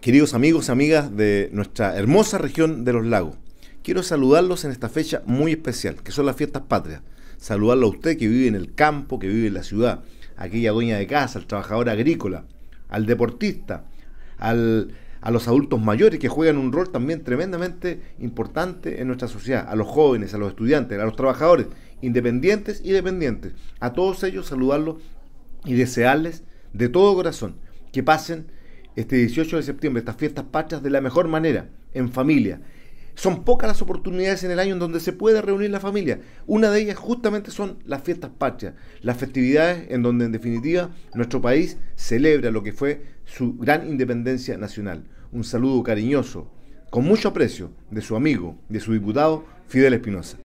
queridos amigos y amigas de nuestra hermosa región de los lagos. Quiero saludarlos en esta fecha muy especial, que son las fiestas patrias. Saludarlos a usted que vive en el campo, que vive en la ciudad, aquella dueña de casa, al trabajador agrícola, al deportista, al, a los adultos mayores que juegan un rol también tremendamente importante en nuestra sociedad, a los jóvenes, a los estudiantes, a los trabajadores, independientes y dependientes. A todos ellos saludarlos y desearles de todo corazón que pasen este 18 de septiembre, estas fiestas patrias, de la mejor manera, en familia. Son pocas las oportunidades en el año en donde se puede reunir la familia. Una de ellas justamente son las fiestas patrias, las festividades en donde en definitiva nuestro país celebra lo que fue su gran independencia nacional. Un saludo cariñoso, con mucho aprecio, de su amigo, de su diputado Fidel Espinosa.